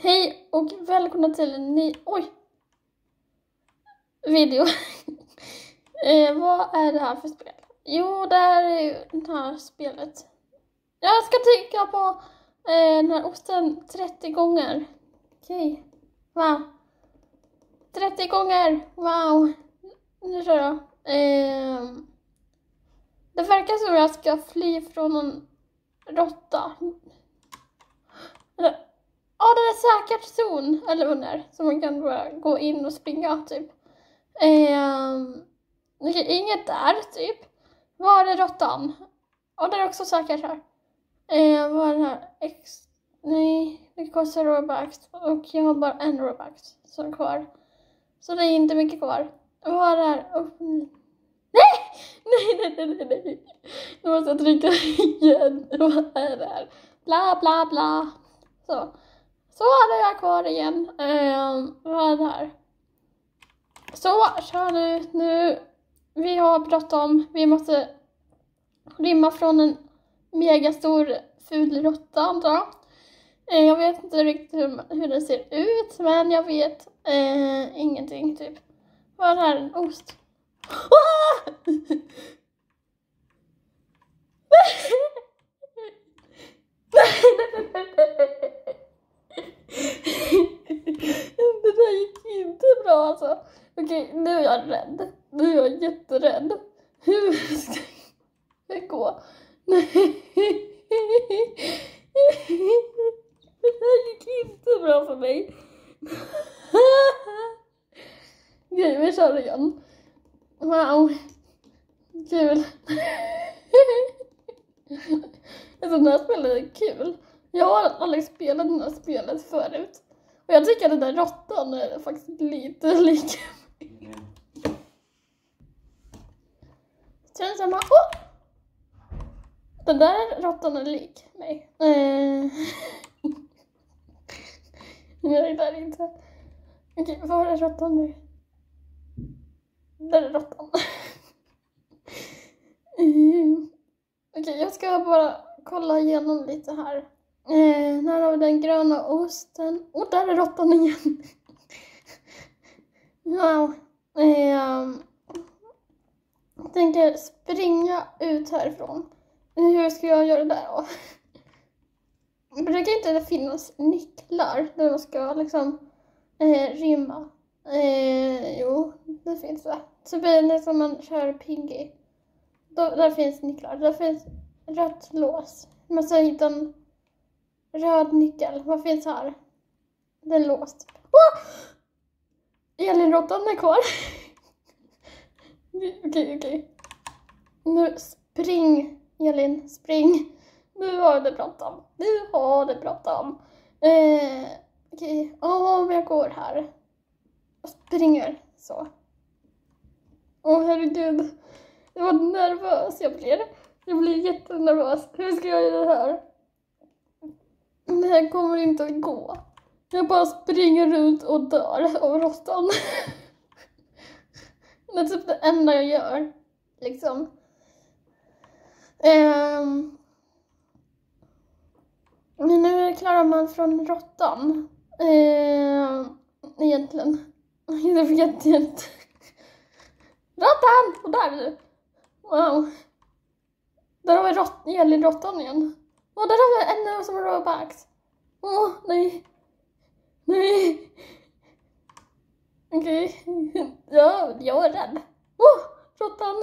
Hej och välkomna till en ny... Oj! Video. eh, vad är det här för spel? Jo, det här är det här spelet. Jag ska trycka på eh, den här osten 30 gånger. Okej. Okay. Va? 30 gånger! Wow! Nu kör jag. Eh, det verkar som att jag ska fly från någon råtta åh oh, det är säkert zon, eller vad det är, så man kan bara gå in och springa typ. Um, ehm, okay, inget där typ. Var är råttan? Ja, oh, det är också säkert här. Eh, vad är den här? X? Nej, det kostar Robux och jag har bara en Robux som kvar. Så det är inte mycket kvar. Vad är det här? Oh, nej! nej! Nej, nej, nej, nej! Nu måste jag trycka igen. Vad är det här? Bla, bla, bla. Så. Så är jag kvar igen. Um, vad är det här? Så, kör nu. nu. Vi har bråttom. Vi måste rymma från en megastor ful råtta antar jag. Eh, jag vet inte riktigt hur, hur den ser ut men jag vet eh, ingenting typ. Vad är det här? En ost? Ah! det där gick inte bra alltså. Okej, nu är jag rädd. Nu är jag jätterädd. Hur ska det gå? Det här gick inte bra för mig. Okej, vi kör igen. Wow. Kul. Alltså, den här är kul. Jag har aldrig spelat det här spelet förut. Och jag tycker att den där råttan är faktiskt lite lik mig. Sen så bara, Den där råttan är lik mig. Nej, eh. det där är inte. Okej, var är råttan nu? Där är råttan. Eh. Okej, jag ska bara kolla igenom lite här. Eh, här har vi den gröna osten. Och där är råttan igen! ja, eh, um, jag tänker springa ut härifrån. Hur ska jag göra det då? Brukar inte det finnas nycklar där man ska liksom eh, rymma? Eh, jo, det finns det. Så blir det som man kör Piggy. Då, där finns nycklar. Där finns rött lås. Man ska hitta en Röd nyckel. Vad finns här? Den är låst. Oh! Elinråttan är kvar. Okej, okej. Okay, okay. Nu spring, Elin. Spring. Nu har du bråttom. Nu har du bråttom. Eh, okej, okay. oh, jag går här. Jag springer så. Åh oh, herregud. Jag var nervös jag blir. Jag blir jättenervös. Hur ska jag göra det här? det här kommer inte att gå. Jag bara springer runt och dör av råttan. det är typ det enda jag gör. Liksom. Um, men nu klarar man från råttan. Uh, egentligen. Jag vet inte. Råttan! Och där är du. Wow. Där har vi Elin-råttan igen. Och där har vi ännu som robots. Åh, nej. Nej. Okej. Okay. Ja, jag är rädd. Åh, oh, råttan.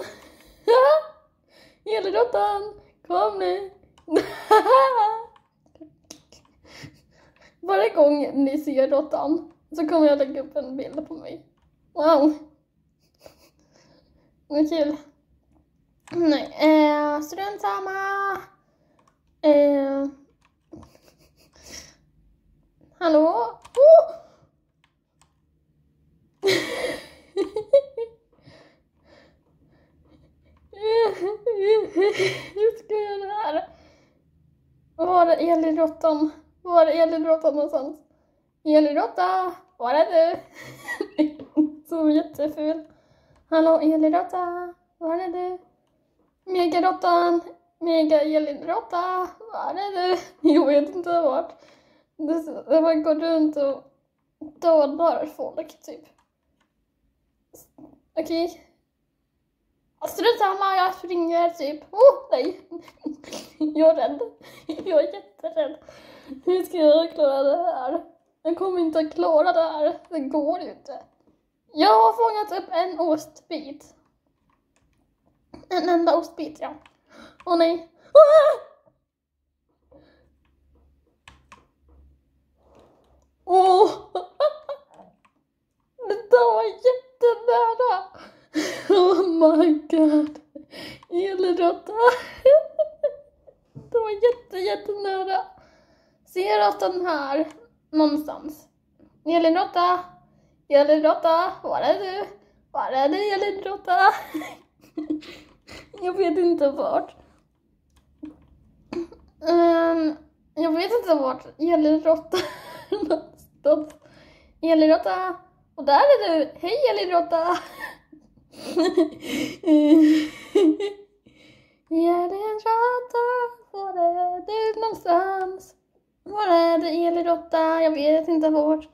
Elråttan, kom nu. Varje gång ni ser råttan så kommer jag lägga upp en bild på mig. Wow. Vad kul. Nej, eh, strunt samma. Eh. Hallå? Oh! Hur ska jag göra det här? Var är Elin-råttan? Var är Elin-råttan någonstans? Elin-råtta? Var är du? Så jätteful. Hallå Elin-råtta? Var är du? mega råttan mega Mega-Elin-råtta? Var är du? Jo, jag vet inte vart. Det, man går runt och dödar folk, typ. Okej. Okay. Strunt samma, jag springer typ. Oh, nej! Jag är rädd. Jag är jätterädd. Hur ska jag klara det här? Jag kommer inte att klara det här. Det går ju inte. Jag har fångat upp en ostbit. En enda ostbit, ja. Åh oh, nej. Ah! den här någonstans. Elin-Lotta! Var är du? Var är du elin jag vet inte vart. Um, jag vet inte vart Elin-Lotta någonstans. elin Och där är du! Hej Elin-Lotta! var är du någonstans? Var är det Elin Råtta? Jag vet inte vart.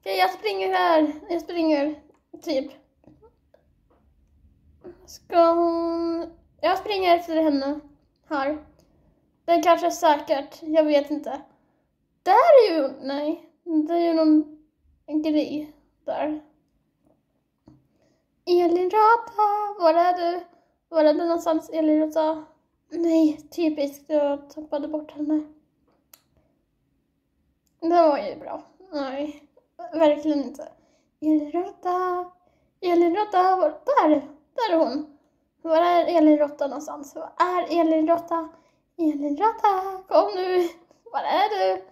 Okej, jag springer här. Jag springer, typ. Ska hon... Jag springer efter henne. Här. Den kanske är säkert. Jag vet inte. Där är ju... Nej. Det är ju någon grej där. Elin Rata, var är du? Var är du någonstans, Elin Rata? Nej, typiskt. Jag tappade bort henne. Det var ju bra. Nej, verkligen inte. Elinråtta, Elinråtta, var... där, där är hon. Var är Elinråtta någonstans? Var är Elinråtta? Elinråtta, kom nu, var är du?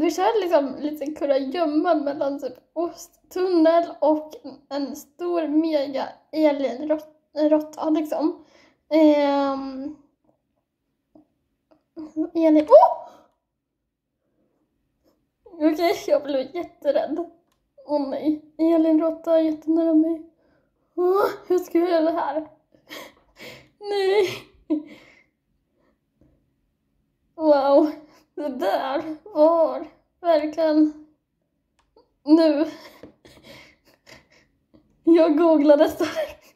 Du kör liksom lite kurragömman mellan typ osttunnel och en stor mega Elinråtta liksom. Ehm... Elin... Oh! Okej, okay, jag blev jätterädd. Åh oh, nej, Elin råtta är jättenära mig. Oh, hur ska jag göra det här? Nej! Wow, det där var verkligen nu. Jag googlade starkt.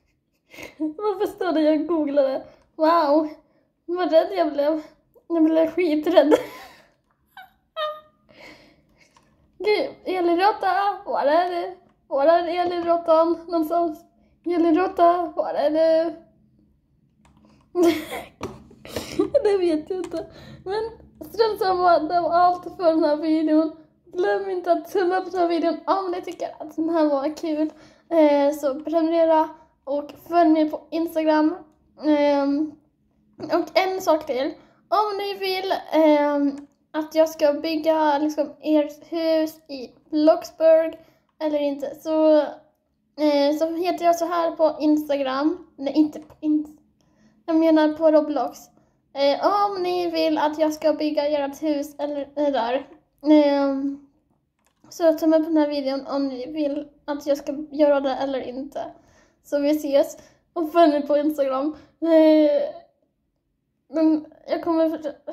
Varför stod det jag googlade? Wow, vad rädd jag blev. Jag blev skiträdd. Elinråtta, var är du? Var är elinråttan någonstans? Elinråtta, var är du? det vet jag inte. Men strunt samma, det var allt för den här videon. Glöm inte att tumma upp den här videon om ni tycker att den här var kul. Eh, så prenumerera och följ mig på Instagram. Ehm, och en sak till. Om ni vill ehm, att jag ska bygga liksom ert hus i Bloxburg eller inte så, eh, så heter jag så här på Instagram. Nej, inte på Instagram. Jag menar på Roblox. Eh, om ni vill att jag ska bygga ert hus eller det där. Eh, så ta med på den här videon om ni vill att jag ska göra det eller inte. Så vi ses och följ på Instagram. Eh, men jag kommer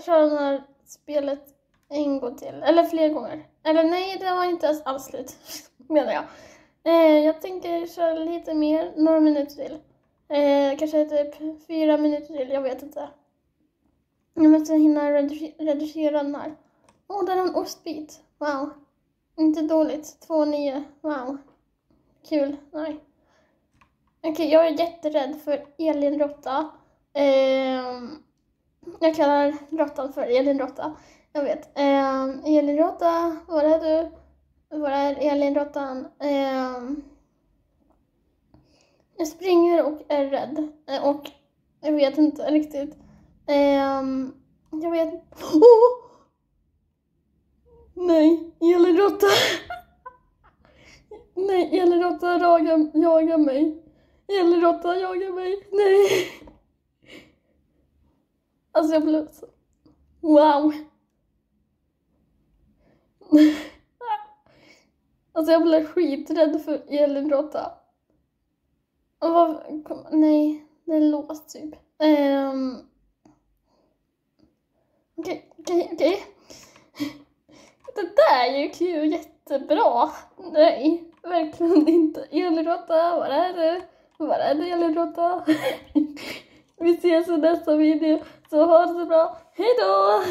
köra det här spelet en gång till, eller fler gånger. Eller nej, det var inte alls slut, menar jag. Eh, jag tänker köra lite mer, några minuter till. Eh, kanske typ fyra minuter till, jag vet inte. Jag måste hinna reducera den här. Åh, oh, där är en ostbit. Wow. Inte dåligt. Två nio. Wow. Kul. Nej. Okej, okay, jag är jätterädd för Elin Råtta. Eh, jag kallar råttan för Elin Råtta. Jag vet. Eh, Elin var är du? Var är Elinråttan? Eh, jag springer och är rädd. Eh, och jag vet inte riktigt. Eh, jag vet oh! Nej, Elinråtta! Nej, Elinråtta jagar, mig. Elinråtta jagar mig. Nej! Alltså jag blev så... Wow! alltså jag blev skiträdd för elinbrott. Nej, det är låst typ. Ehm. Okej, okej, okej. Det där gick ju jättebra. Nej, verkligen inte. Elråtta, var är du? Var är du elråtta? Vi ses i nästa video, så ha det så bra. Hejdå!